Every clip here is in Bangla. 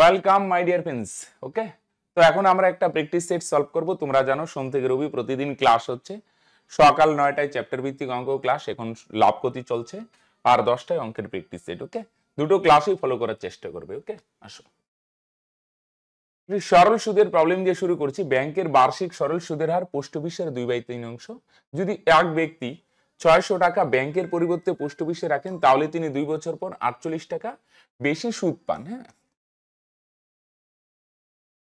Welcome my dear friends okay তো এখন আমরা একটা প্র্যাকটিস সেট সলভ করব তোমরা জানো সোম থেকে রবি প্রতিদিন ক্লাস হচ্ছে সকাল নয়টায় চ্যাপ্টার ভিত্তিক অঙ্ক ক্লাস এখন লাভকতি চলছে আর দশটায় অঙ্কের প্র্যাকটিস সেট ওকে দুটো ক্লাসই ফলো করার চেষ্টা করবে ওকে আসো সরল সুদের প্রবলেম দিয়ে শুরু করছি ব্যাংকের বার্ষিক সরল সুদের হার পোস্ট অফিসের দুই বাই তিন অংশ যদি এক ব্যক্তি ছয়শো টাকা ব্যাংকের পরিবর্তে পোস্ট অফিসে রাখেন তাহলে তিনি দুই বছর পর আটচল্লিশ টাকা বেশি সুদ পান হ্যাঁ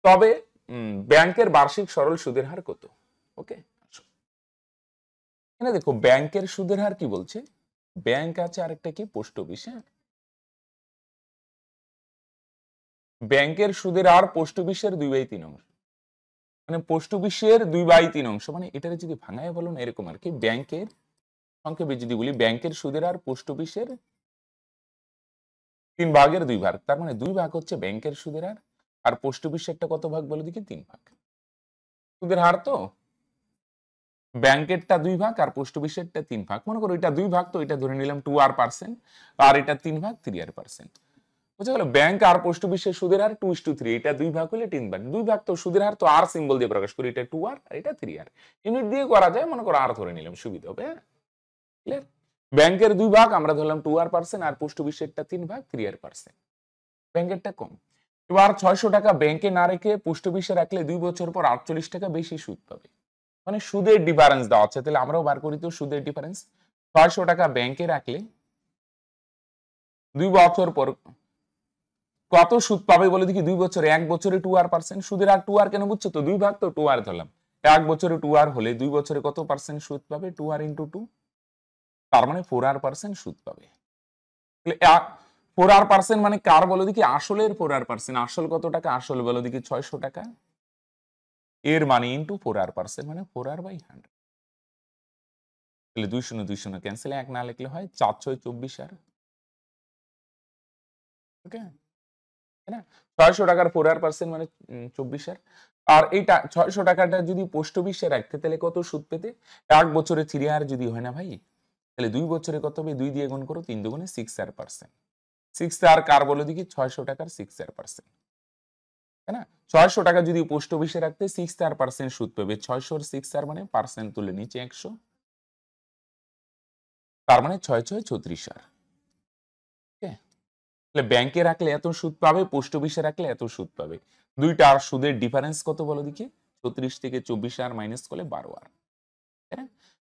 তবে ব্যাংকের বার্ষিক সরল সুদের হার কত ওকে এখানে দেখো ব্যাংকের সুদের হার কি বলছে ব্যাংক আছে আরেকটা কি পোস্ট অফিস হ্যাঁ ব্যাংকের সুদের হার পোস্ট অফিসের দুই বাই তিন অংশ মানে পোস্ট অফিসের দুই বাই তিন অংশ মানে এটারে যদি ভাঙায় বলো না এরকম আর কি ব্যাংকের সংক্ষেপে যদি বলি ব্যাংকের সুদের হার পোস্ট অফিসের তিন ভাগের দুই ভাগ তার মানে দুই ভাগ হচ্ছে ব্যাংকের সুদের হার আর পোস্ট একটা কত ভাগ বলে দিকে তিন ভাগ সুদের হার তো ব্যাংকেরটা দুই ভাগ আর পোস্ট অফিসেরটা তিন ভাগ মনে করো এটা দুই ভাগ তো এটা ধরে নিলাম টু আর পার্সেন্ট আর এটা তিন ভাগ থ্রি আর পার্সেন্ট গেল ব্যাংক আর পোস্ট অফিসের সুদের হার টু ইস টু থ্রি এটা দুই ভাগ হলে তিন ভাগ দুই ভাগ তো সুদের হার তো আর সিম্বল দিয়ে প্রকাশ করি এটা টু আর আর এটা থ্রি আর ইউনিট দিয়ে করা যায় মনে করো আর ধরে নিলাম সুবিধা হবে ক্লিয়ার ব্যাংকের দুই ভাগ আমরা ধরলাম টু আর পার্সেন্ট আর পোস্ট অফিসেরটা তিন ভাগ থ্রি আর পার্সেন্ট ব্যাংকেরটা কম এবার ছয়শো টাকা ব্যাংকে না রেখে পোস্ট অফিসে রাখলে দুই বছর পর আটচল্লিশ টাকা বেশি সুদ পাবে মানে সুদের ডিফারেন্স দেওয়া আছে তাহলে আমরাও বার করি তো সুদের ডিফারেন্স ছয়শো টাকা ব্যাংকে রাখলে দুই বছর পর কত সুদ পাবে বলে দেখি দুই বছরে এক বছরে টু আর পার্সেন্ট সুদের আর টু আর কেন বুঝছো তো দুই ভাগ তো টু আর ধরলাম এক বছরে টু আর হলে দুই বছরে কত পার্সেন্ট সুদ পাবে টু আর ইন্টু টু তার মানে ফোর আর পার্সেন্ট সুদ পাবে ফোর আর পার্সেন্ট মানে কার বলো দেখি আসলের ফোর আর পার্সেন্ট আসল কত টাকা আসল বলো দেখি ছয়শো টাকা এর মানে ইন্টু ফোর আর পার্সেন্ট মানে ফোর আর বাই হান্ড্রেড তাহলে দুই শূন্য দুই শূন্য ক্যান্সেল এক না লিখলে হয় চার ছয় চব্বিশ আর ওকে ছয়শো টাকার ফোর মানে, আর পার্সেন্ট মানে চব্বিশ আর এইটা ছয়শো টাকাটা যদি পোস্ট অফিসে রাখতে তাহলে কত সুদ পেতে এক বছরে থ্রি আর যদি হয় না ভাই তাহলে দুই বছরে কত হবে দুই দিয়ে গুণ করো তিন দুগুণে সিক্স আর পার্সেন্ট সিক্স আর কার বলে দেখি ছয়শো টাকার সিক্স আর পার্সেন্ট তাই না ছয়শো টাকা যদি পোস্ট অফিসে রাখতে সিক্স আর পার্সেন্ট সুদ পাবে ছয়শোর সিক্স আর মানে পার্সেন্ট তুলে নিচে একশো তার মানে ছয় ছয় ছত্রিশ আর তাহলে ব্যাংকে রাখলে এত সুদ পাবে পোস্ট অফিসে রাখলে এত সুদ পাবে দুইটা আর সুদের ডিফারেন্স কত বলো দেখি ছত্রিশ থেকে চব্বিশ আর মাইনাস করলে বারো আর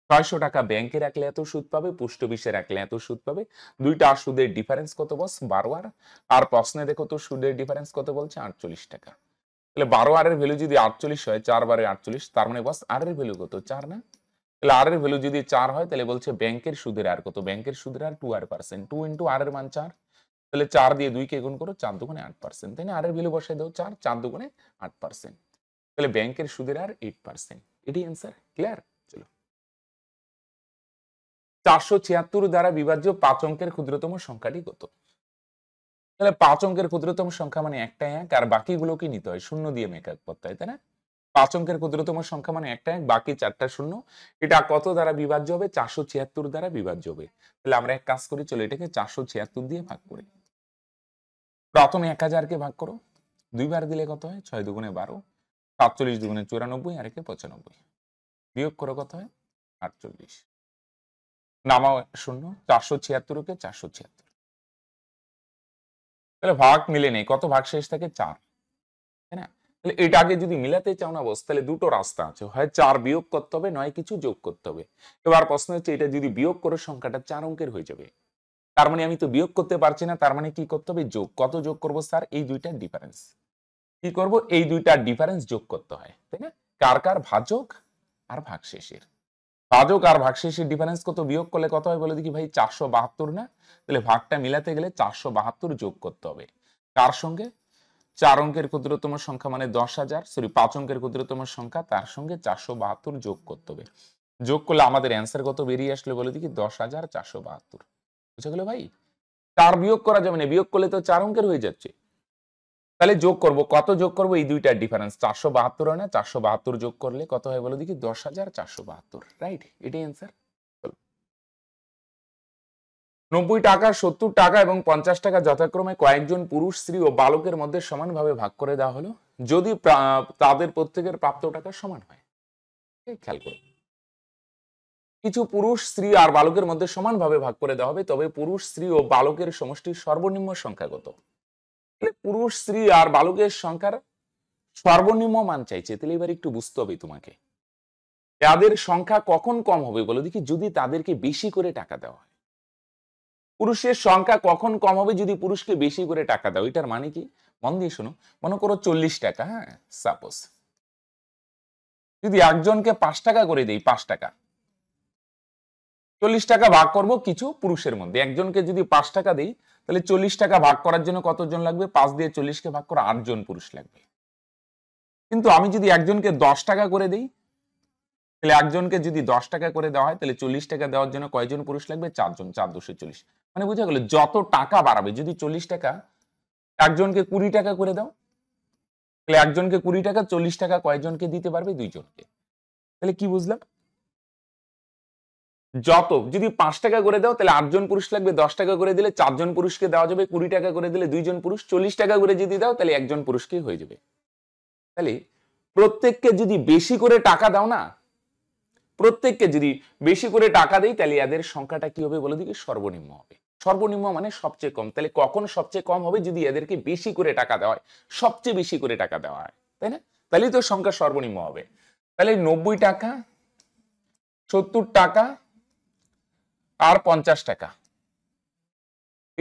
ছয়শো টাকা ব্যাংকে রাখলে এত সুদ পাবে পোস্ট অফিসে রাখলে এত সুদ পাবে দুইটা সুদের ডিফারেন্স কত বস বারো আর আর প্রশ্নে দেখো তো সুদের ডিফারেন্স কত বলছে আটচল্লিশ টাকা তাহলে বারো আরের ভ্যালু যদি আটচল্লিশ হয় চার বারে আটচল্লিশ তার মানে বস আরের ভ্যালু কত চার না তাহলে আর এর ভ্যালু যদি চার হয় তাহলে বলছে ব্যাংকের সুদের আর কত ব্যাংকের সুদের আর টু আর পার্সেন্ট টু ইন্টু আর এর মান চার তাহলে চার দিয়ে দুই কে গুণ করো চার দুগুণে আট পার্সেন্ট তাই না আর এর ভ্যালু বসাই দাও চার চার দুগুণে আট পার্সেন্ট তাহলে ব্যাংকের সুদের আর এইট পার্সেন্ট এটি অ্যান্সার ক্লিয়ার চারশো ছিয়াত্তর দ্বারা বিভাজ্য পাঁচ অঙ্কের ক্ষুদ্রতম সংখ্যাটি কত তাহলে পাঁচ অঙ্কের ক্ষুদ্রতম সংখ্যা মানে একটা এক আর বাকিগুলোকে নিতে হয় শূন্য দিয়ে মেকআপ করতে হয় তাই না পাঁচ অঙ্কের ক্ষুদ্রতম সংখ্যা মানে একটা এক বাকি চারটা শূন্য এটা কত দ্বারা বিভাজ্য হবে চারশো ছিয়াত্তর দ্বারা বিভাজ্য হবে তাহলে আমরা এক কাজ করি চলে এটাকে চারশো ছিয়াত্তর দিয়ে ভাগ করি প্রথমে এক হাজারকে ভাগ করো দুইবার দিলে কত হয় ছয় দুগুণে বারো সাতচল্লিশ দুগুণে চুরানব্বই আর একে পঁচানব্বই বিয়োগ করো কত হয় আটচল্লিশ নামা শূন্য চারশো ছিয়াত্তরকে চারশো ছিয়াত্তর তাহলে ভাগ মিলে নেই কত ভাগ শেষ থাকে চার তাই না তাহলে এটাকে যদি মিলাতে চাও না বস তাহলে দুটো রাস্তা আছে হয় চার বিয়োগ করতে হবে নয় কিছু যোগ করতে হবে এবার প্রশ্ন হচ্ছে এটা যদি বিয়োগ করে সংখ্যাটা চার অঙ্কের হয়ে যাবে তার মানে আমি তো বিয়োগ করতে পারছি না তার মানে কি করতে হবে যোগ কত যোগ করবো স্যার এই দুইটার ডিফারেন্স কি করব এই দুইটার ডিফারেন্স যোগ করতে হয় তাই না কার কার ভাজক আর ভাগ শেষের ভাজক আর ভাগশেষের ডিফারেন্স কত বিয়োগ করলে কত হয় বলে দেখি ভাই চারশো বাহাত্তর না তাহলে ভাগটা মিলাতে গেলে চারশো বাহাত্তর যোগ করতে হবে কার সঙ্গে চার অঙ্কের ক্ষুদ্রতম সংখ্যা মানে দশ হাজার সরি পাঁচ অঙ্কের ক্ষুদ্রতম সংখ্যা তার সঙ্গে চারশো বাহাত্তর যোগ করতে হবে যোগ করলে আমাদের অ্যান্সার কত বেরিয়ে আসলে বলে দেখি দশ হাজার চারশো বাহাত্তর বুঝা গেল ভাই চার বিয়োগ করা যাবে না বিয়োগ করলে তো চার অঙ্কের হয়ে যাচ্ছে তাহলে যোগ করব কত যোগ করব এই দুইটার ডিফারেন্স চারশো বাহাত্তর হয় না চারশো বাহাত্তর যোগ করলে কত হয় বলো দেখি দশ হাজার চারশো বাহাত্তর রাইট এটাই অ্যান্সার নব্বই টাকা সত্তর টাকা এবং পঞ্চাশ টাকা যথাক্রমে কয়েকজন পুরুষ স্ত্রী ও বালকের মধ্যে সমানভাবে ভাগ করে দেওয়া হলো যদি তাদের প্রত্যেকের প্রাপ্ত টাকা সমান হয় খেয়াল করুন কিছু পুরুষ স্ত্রী আর বালকের মধ্যে সমানভাবে ভাগ করে দেওয়া হবে তবে পুরুষ স্ত্রী ও বালকের সমষ্টির সর্বনিম্ন সংখ্যাগত মানে পুরুষ স্ত্রী আর বালকের সংখ্যার সর্বনিম্ন মান চাইছে তাহলে এবার একটু বুঝতে হবে তোমাকে তাদের সংখ্যা কখন কম হবে বলো দেখি যদি তাদেরকে বেশি করে টাকা দেওয়া হয় পুরুষের সংখ্যা কখন কম হবে যদি পুরুষকে বেশি করে টাকা দেওয়া এটার মানে কি মন দিয়ে শোনো মনে করো চল্লিশ টাকা হ্যাঁ সাপোজ যদি একজনকে পাঁচ টাকা করে দেই পাঁচ টাকা চল্লিশ টাকা ভাগ করব কিছু পুরুষের মধ্যে একজনকে যদি পাঁচ টাকা দিই তাহলে চল্লিশ টাকা ভাগ করার জন্য কতজন লাগবে পাঁচ দিয়ে চল্লিশকে ভাগ করে আটজন পুরুষ লাগবে কিন্তু আমি যদি একজনকে দশ টাকা করে দিই তাহলে একজনকে যদি দশ টাকা করে দেওয়া হয় তাহলে চল্লিশ টাকা দেওয়ার জন্য কয়জন পুরুষ লাগবে চারজন চার দুশো চল্লিশ মানে বুঝা গেল যত টাকা বাড়াবে যদি চল্লিশ টাকা একজনকে কুড়ি টাকা করে দাও তাহলে একজনকে কুড়ি টাকা চল্লিশ টাকা কয়জনকে দিতে পারবে দুইজনকে তাহলে কি বুঝলাম যত যদি পাঁচ টাকা করে দাও তাহলে আটজন পুরুষ লাগবে দশ টাকা করে দিলে চারজন পুরুষকে দেওয়া যাবে কুড়ি টাকা করে দিলে দুইজন পুরুষ চল্লিশ টাকা করে যদি দাও তাহলে একজন পুরুষকে হয়ে যাবে তাহলে প্রত্যেককে যদি বেশি করে টাকা দাও না প্রত্যেককে যদি বেশি করে টাকা দেই তাহলে এদের সংখ্যাটা কি হবে বলে দিকে সর্বনিম্ন হবে সর্বনিম্ন মানে সবচেয়ে কম তাহলে কখন সবচেয়ে কম হবে যদি এদেরকে বেশি করে টাকা দেওয়া হয় সবচেয়ে বেশি করে টাকা দেওয়া হয় তাই না তাহলেই তো সংখ্যা সর্বনিম্ন হবে তাহলে নব্বই টাকা সত্তর টাকা আর পঞ্চাশ টাকা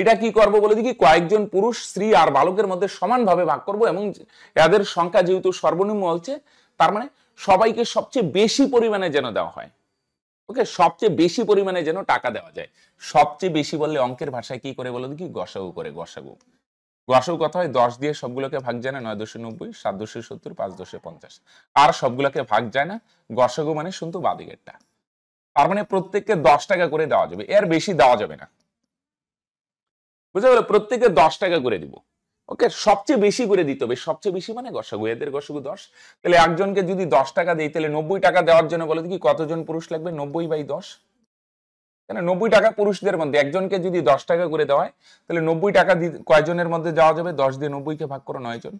এটা কি করব বলে দেখি কয়েকজন পুরুষ স্ত্রী আর বালকের মধ্যে সমানভাবে ভাগ করব এবং এদের সংখ্যা যেহেতু সর্বনিম্ন হচ্ছে তার মানে সবাইকে সবচেয়ে বেশি পরিমাণে যেন দেওয়া হয় ওকে সবচেয়ে বেশি পরিমাণে যেন টাকা দেওয়া যায় সবচেয়ে বেশি বললে অঙ্কের ভাষায় কি করে বলো দেখি গসাগু করে গসাগু গসাগু কথা হয় দশ দিয়ে সবগুলোকে ভাগ যায় না নয় দশে নব্বই সাত দশে সত্তর পাঁচ দশে পঞ্চাশ আর সবগুলোকে ভাগ যায় না গসাগু মানে শুনতো বাদিকেরটা তার মানে প্রত্যেককে দশ টাকা করে দেওয়া যাবে এর বেশি দেওয়া যাবে না বুঝতে পারলো প্রত্যেককে দশ টাকা করে দিব ওকে সবচেয়ে বেশি করে দিতে হবে সবচেয়ে বেশি মানে গসাগু এদের গসাগু দশ তাহলে একজনকে যদি দশ টাকা দেয় তাহলে নব্বই টাকা দেওয়ার জন্য বলে কি কতজন পুরুষ লাগবে নব্বই বাই দশ কেন নব্বই টাকা পুরুষদের মধ্যে একজনকে যদি দশ টাকা করে দেওয়া হয় তাহলে নব্বই টাকা কয়জনের মধ্যে যাওয়া যাবে দশ দিয়ে নব্বইকে ভাগ করো নয় জন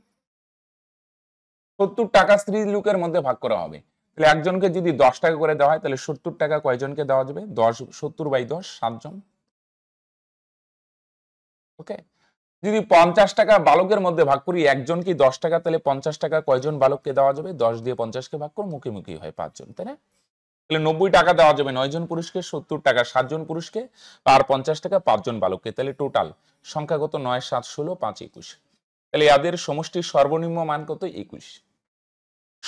সত্তর টাকা স্ত্রী লোকের মধ্যে ভাগ করা হবে তাহলে একজনকে যদি দশ টাকা করে দেওয়া হয় তাহলে সত্তর টাকা কয়জনকে দেওয়া যাবে দশ সত্তর বাই দশ সাতজন ওকে যদি পঞ্চাশ টাকা বালকের মধ্যে ভাগ করি একজন কি দশ টাকা তাহলে পঞ্চাশ টাকা কয়জন বালককে দেওয়া যাবে দশ দিয়ে পঞ্চাশকে ভাগ করে মুখে হয় পাঁচজন তাই না তাহলে নব্বই টাকা দেওয়া যাবে নয়জন পুরুষকে সত্তর টাকা সাতজন পুরুষকে আর পঞ্চাশ টাকা পাঁচজন বালককে তাহলে টোটাল সংখ্যাগত নয় সাত ষোলো পাঁচ একুশ তাহলে এদের সমষ্টির সর্বনিম্ন মান কত একুশ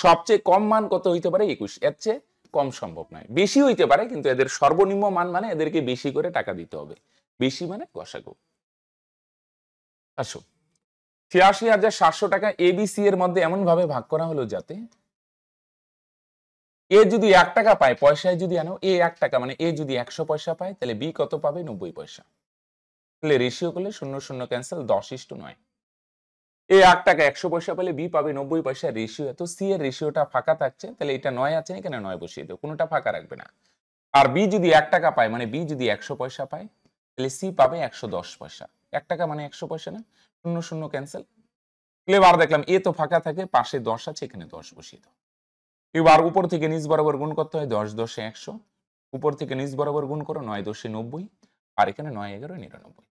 সবচেয়ে কম মান কত হইতে পারে একুশ এর চেয়ে কম সম্ভব নয় বেশি হইতে পারে কিন্তু এদের সর্বনিম্ন মান মানে এদেরকে বেশি করে টাকা দিতে হবে বেশি মানে গসাগু আসো ছিয়াশি হাজার সাতশো টাকা এবিসি এর মধ্যে এমন ভাবে ভাগ করা হলো যাতে এ যদি এক টাকা পায় পয়সায় যদি আনো এ এক টাকা মানে এ যদি একশো পয়সা পায় তাহলে বি কত পাবে নব্বই পয়সা তাহলে রেশিও করলে শূন্য শূন্য ক্যান্সেল দশ ইস্টু নয় এ আট টাকা একশো পয়সা পেলে বি পাবে নব্বই পয়সা রেশিও তো সি এর রেশিওটা ফাঁকা থাকছে তাহলে এটা নয় আছে এখানে নয় বসিয়ে দেবো কোনোটা ফাঁকা রাখবে না আর বি যদি এক টাকা পায় মানে বি যদি একশো পয়সা পায় তাহলে সি পাবে একশো দশ পয়সা এক টাকা মানে একশো পয়সা না শূন্য শূন্য ক্যান্সেল এবার দেখলাম এ তো ফাঁকা থাকে পাশে দশ আছে এখানে দশ বসিয়ে দেবো এবার উপর থেকে নিচ বরাবর গুণ করতে হয় দশ দশে একশো উপর থেকে নিচ বরাবর গুণ করো নয় দশে নব্বই আর এখানে নয় এগারো নিরানব্বই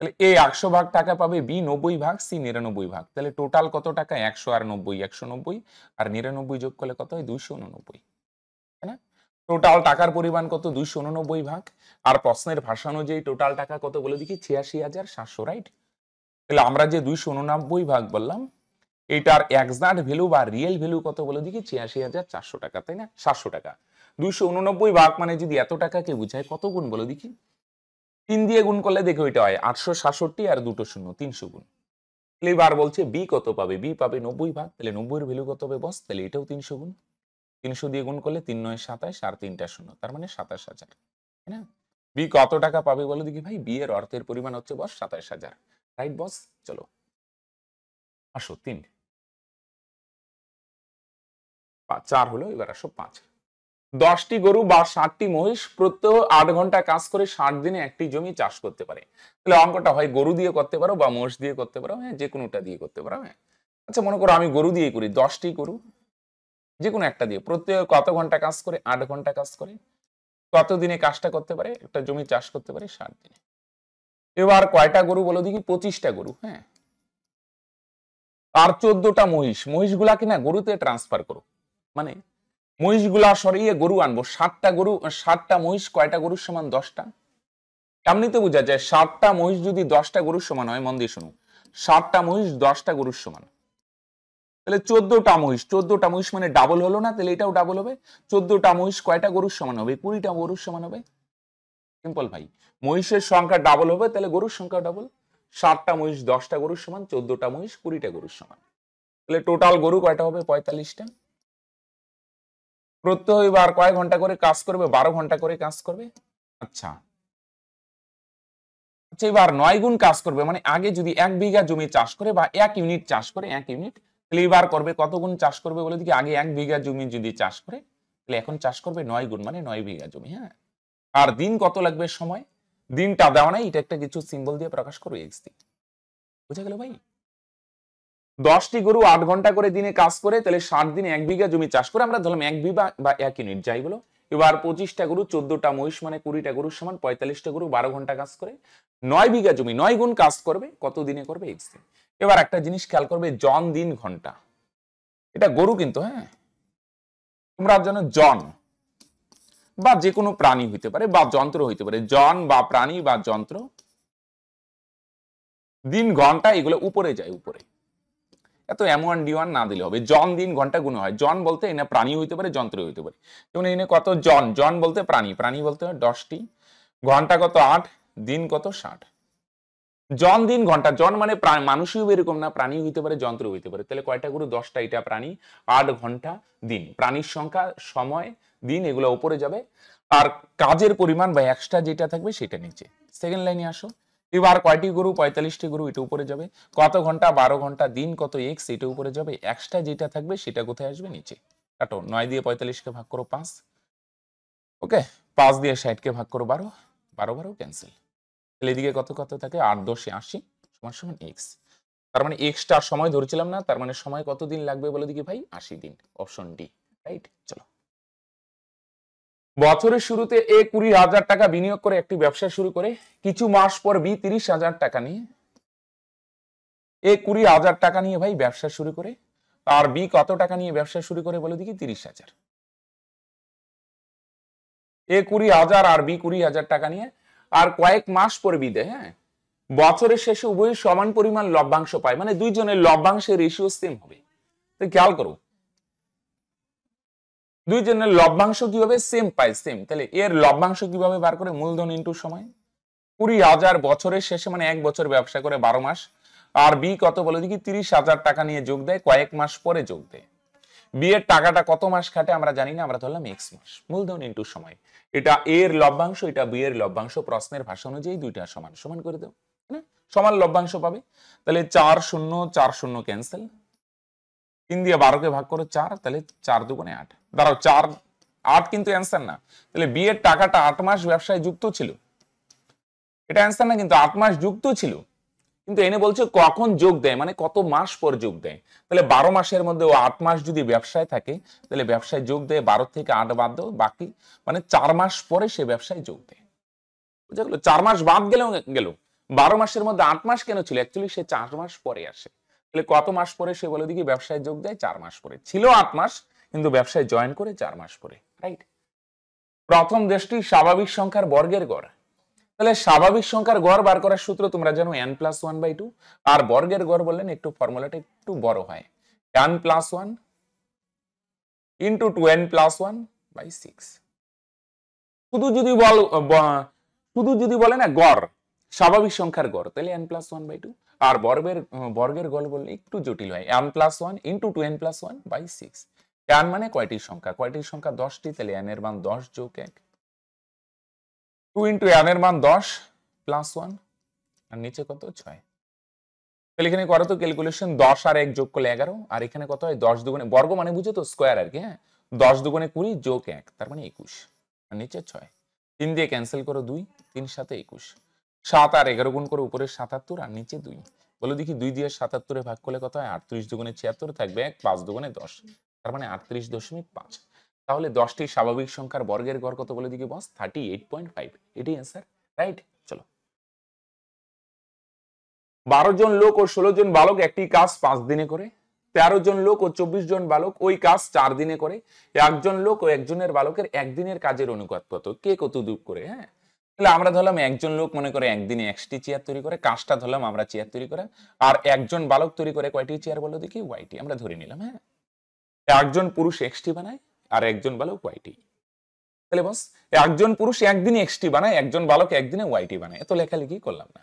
তাহলে এ একশো ভাগ টাকা পাবে বি নব্বই ভাগ সি নিরানব্বই ভাগ তাহলে টোটাল কত টাকা একশো আর নব্বই একশো নব্বই আর নিরানব্বই যোগ করলে কত হয় দুইশো উননব্বই তাই না টোটাল টাকার পরিমাণ কত দুইশো উননব্বই ভাগ আর প্রশ্নের ভাষা অনুযায়ী টোটাল টাকা কত বলে দেখি ছিয়াশি হাজার সাতশো রাইট তাহলে আমরা যে দুইশো উননব্বই ভাগ বললাম এটার এক্সাক্ট ভ্যালু বা রিয়েল ভ্যালু কত বলে দেখি ছিয়াশি হাজার চারশো টাকা তাই না সাতশো টাকা দুইশো উননব্বই ভাগ মানে যদি এত টাকাকে বুঝায় কত গুণ বলে দেখি তিন দিয়ে গুণ করলে দেখে ওইটা হয় আটশো সাতষট্টি আর দুটো শূন্য তিনশো গুণ বার বলছে বি কত পাবে বি পাবে নব্বই ভাগ তাহলে নব্বইয়ের ভ্যালু কত হবে বস তাহলে এটাও তিনশো গুণ তিনশো দিয়ে গুণ করলে তিন নয় সাতাশ আর তিনটা শূন্য তার মানে সাতাশ হাজার তাই না বি কত টাকা পাবে বলো দেখি ভাই বি এর অর্থের পরিমাণ হচ্ছে বস সাতাশ হাজার রাইট বস চলো আসো তিন চার হলো এবার আসো পাঁচ দশটি গরু বা ষাটটি মহিষ প্রত্যহ আট ঘন্টা কাজ করে ষাট দিনে একটি জমি চাষ করতে পারে তাহলে অঙ্কটা হয় গরু দিয়ে করতে পারো বা মহিষ দিয়ে করতে পারো হ্যাঁ যে কোনোটা দিয়ে করতে পারো হ্যাঁ আচ্ছা মনে করো আমি গরু দিয়ে করি দশটি গরু যে কোনো একটা দিয়ে প্রত্যেক কত ঘন্টা কাজ করে আট ঘন্টা কাজ করে কত দিনে কাজটা করতে পারে একটা জমি চাষ করতে পারে ষাট দিনে এবার কয়টা গরু বলো দেখি পঁচিশটা গরু হ্যাঁ আর চোদ্দটা মহিষ মহিষগুলাকে না গরুতে ট্রান্সফার করো মানে মহিষগুলা সরিয়ে গরু আনবো সাতটা গরু সাতটা মহিষ কয়টা গরুর সমান দশটা এমনিতে বোঝা যায় সাতটা মহিষ যদি দশটা গরুর সমান হয় মন দিয়ে শুনুন সাতটা মহিষ দশটা গরুর সমান তাহলে চোদ্দটা মহিষ চোদ্দটা মহিষ মানে ডাবল হলো না তাহলে এটাও ডাবল হবে চোদ্দটা মহিষ কয়টা গরুর সমান হবে কুড়িটা গরুর সমান হবে সিম্পল ভাই মহিষের সংখ্যা ডাবল হবে তাহলে গরুর সংখ্যা ডাবল সাতটা মহিষ দশটা গরুর সমান চোদ্দটা মহিষ কুড়িটা গরুর সমান তাহলে টোটাল গরু কয়টা হবে পঁয়তাল্লিশটা প্রত্যহ বার কয় ঘন্টা করে কাজ করবে বারো ঘন্টা করে কাজ করবে আচ্ছা আচ্ছা এবার নয় গুণ কাজ করবে মানে আগে যদি এক বিঘা জমি চাষ করে বা এক ইউনিট চাষ করে এক ইউনিট লেবার করবে কত গুণ চাষ করবে বলে দিকে আগে এক বিঘা জমি যদি চাষ করে তাহলে এখন চাষ করবে নয় গুণ মানে নয় বিঘা জমি হ্যাঁ আর দিন কত লাগবে সময় দিনটা দেওয়া নাই এটা একটা কিছু সিম্বল দিয়ে প্রকাশ করো এক্স দিন বুঝা গেল ভাই দশটি গরু আট ঘন্টা করে দিনে কাজ করে তাহলে ষাট দিনে এক বিঘা জমি চাষ করে আমরা ধরলাম এক বিঘা বা এক ইউনিট যাই বলো এবার পঁচিশটা গরু চোদ্দটা মহিষ মানে কুড়িটা গরুর সমান পঁয়তাল্লিশটা গরু বারো ঘন্টা কাজ করে নয় বিঘা জমি নয় গুণ কাজ করবে কত দিনে করবে এক্স দিন এবার একটা জিনিস খেয়াল করবে জন দিন ঘন্টা এটা গরু কিন্তু হ্যাঁ তোমরা যেন জন বা যে কোনো প্রাণী হইতে পারে বা যন্ত্র হইতে পারে জন বা প্রাণী বা যন্ত্র দিন ঘন্টা এগুলো উপরে যায় উপরে এত এম ওয়ান ডি ওয়ান না দিলে হবে জন দিন ঘন্টা গুণ হয় জন বলতে এনে প্রাণী হইতে পারে যন্ত্র হইতে পারে যেমন এনে কত জন জন বলতে প্রাণী প্রাণী বলতে হয় দশটি ঘন্টা কত আট দিন কত ষাট জন দিন ঘন্টা জন মানে মানুষই হবে এরকম না প্রাণী হইতে পারে যন্ত্র হইতে পারে তাহলে কয়টা গুরু দশটা এটা প্রাণী আট ঘন্টা দিন প্রাণীর সংখ্যা সময় দিন এগুলো উপরে যাবে আর কাজের পরিমাণ বা এক্সট্রা যেটা থাকবে সেটা নিচে সেকেন্ড লাইনে আসো এবার কয়টি গরু পঁয়তাল্লিশটি গরু এটা উপরে যাবে কত ঘন্টা বারো ঘন্টা দিন কত এক্স এটা উপরে যাবে এক্সট্রা যেটা থাকবে সেটা কোথায় আসবে নিচে কাটো নয় দিয়ে পঁয়তাল্লিশকে ভাগ করো পাঁচ ওকে পাঁচ দিয়ে ষাটকে ভাগ করো বারো বারো বারো ক্যান্সেল তাহলে এদিকে কত কত থাকে আট দশে আশি সমান সমান এক্স তার মানে এক্সটা সময় ধরছিলাম না তার মানে সময় কতদিন লাগবে বলে দেখি ভাই আশি দিন অপশন ডি রাইট চলো বছরের শুরুতে এ কুড়ি হাজার টাকা বিনিয়োগ করে একটি ব্যবসা শুরু করে কিছু মাস পর বি তিরিশ হাজার টাকা নিয়ে এ কুড়ি হাজার টাকা নিয়ে ভাই ব্যবসা শুরু করে আর বি কত টাকা নিয়ে ব্যবসা শুরু করে বলে দেখি তিরিশ হাজার এ কুড়ি হাজার আর বি কুড়ি হাজার টাকা নিয়ে আর কয়েক মাস পরে বিদে হ্যাঁ বছরের শেষে উভয় সমান পরিমাণ লভ্যাংশ পায় মানে দুইজনের লভ্যাংশের রেশিও সেম হবে তো খেয়াল করো দুই জনের লভ্যাংশ কি হবে সেম পাই সেম তাহলে এর লভ্যাংশ কিভাবে বার করে মূলধন ইন্টুর সময় কুড়ি হাজার বছরের শেষে মানে এক বছর ব্যবসা করে বারো মাস আর বি কত বলে দেখি তিরিশ হাজার টাকা নিয়ে যোগ দেয় কয়েক মাস পরে যোগ দেয় বিয়ের টাকাটা কত মাস খাটে আমরা জানি না আমরা ধরলাম এক্স মাস মূলধন ইন্টু সময় এটা এর লভ্যাংশ এটা বিয়ের লভ্যাংশ প্রশ্নের ভাষা অনুযায়ী দুইটা সমান সমান করে দেবো সমান লভ্যাংশ পাবে তাহলে চার শূন্য চার শূন্য ক্যান্সেল তিন দিয়ে বারোকে ভাগ করো চার তাহলে চার দুগুণে আট দাঁড়াও চার আট কিন্তু অ্যান্সার না তাহলে বিয়ের টাকাটা আট মাস ব্যবসায় যুক্ত ছিল এটা অ্যান্সার না কিন্তু আট মাস যুক্ত ছিল কিন্তু এনে বলছে কখন যোগ দেয় মানে কত মাস পর যোগ দেয় তাহলে বারো মাসের মধ্যে ও আট মাস যদি ব্যবসায় থাকে তাহলে ব্যবসায় যোগ দেয় বারো থেকে আট বাদ দেয় বাকি মানে চার মাস পরে সে ব্যবসায় যোগ দেয় বুঝা গেল চার মাস বাদ গেলেও গেল বারো মাসের মধ্যে আট মাস কেন ছিল অ্যাকচুয়ালি সে চার মাস পরে আসে তাহলে কত মাস পরে সে বলে দিকে ব্যবসায় যোগ দেয় চার মাস পরে ছিল আট মাস কিন্তু ব্যবসায় জয়েন করে চার মাস পরে রাইট প্রথম দেশটি স্বাভাবিক সংখ্যার বর্গের গড় তাহলে স্বাভাবিক সংখ্যার গড় বার করার সূত্র তোমরা জানো n plus one by two আর বর্গের গড় বললেন একটু ফর্মুলাটা একটু বড় হয় n plus one into two n plus one by six শুধু যদি বল শুধু যদি বলে না গড় স্বাভাবিক সংখ্যার গড় তাহলে n plus one by two আর বর্গের বর্গের গোল বললে একটু জটিল হয় n plus one into two n plus one by six n মানে কয়টির সংখ্যা কয়টির সংখ্যা দশটি তাহলে এন এর মান দশ যোগ এক টু ইন্টু এন এর মান দশ প্লাস ওয়ান আর নিচে কত ছয় তাহলে এখানে করো তো ক্যালকুলেশন দশ আর এক যোগ করলে এগারো আর এখানে কত হয় দশ দুগুণে বর্গ মানে বুঝো তো স্কোয়ার আর কি হ্যাঁ দশ দুগুণে কুড়ি যোগ এক তার মানে একুশ আর নিচে ছয় তিন দিয়ে ক্যান্সেল করো দুই তিন সাথে একুশ সাত আর এগারো গুণ করে উপরে সাতাত্তর আর নিচে দুই বলো দেখি দুই দিয়ে সাতাত্তরে ভাগ করলে কত হয় আটত্রিশ দুগুণে ছিয়াত্তর থাকবে এক পাঁচ দুগুণে দশ তার মানে আটত্রিশ দশমিক পাঁচ তাহলে দশটি স্বাভাবিক সংখ্যার বর্গের গড় কত বলে দেখি boss thirty eight point five এটি অ্যান্সার রাইট চলো বারো জন লোক ও ষোলো জন বালক একটি কাজ পাঁচ দিনে করে তেরো জন লোক ও চব্বিশ জন বালক ওই কাজ চার দিনে করে একজন লোক ও একজনের বালকের একদিনের কাজের অনুপাত কত কে কত দূর করে হ্যাঁ তাহলে আমরা ধরলাম একজন লোক মনে করে একদিনে একটি চেয়ার তৈরি করে কাজটা ধরলাম আমরা চেয়ার তৈরি করে আর একজন বালক তৈরি করে কয়টি চেয়ার বলো দেখি ওয়াইটি আমরা ধরে নিলাম হ্যাঁ একজন পুরুষ এক্সটি বানায় আর একজন বালক ওয়াইটি তাহলে বস একজন পুরুষ একদিনে এক্সটি বানায় একজন বালক একদিনে ওয়াইটি বানায় এত লেখালেখি করলাম না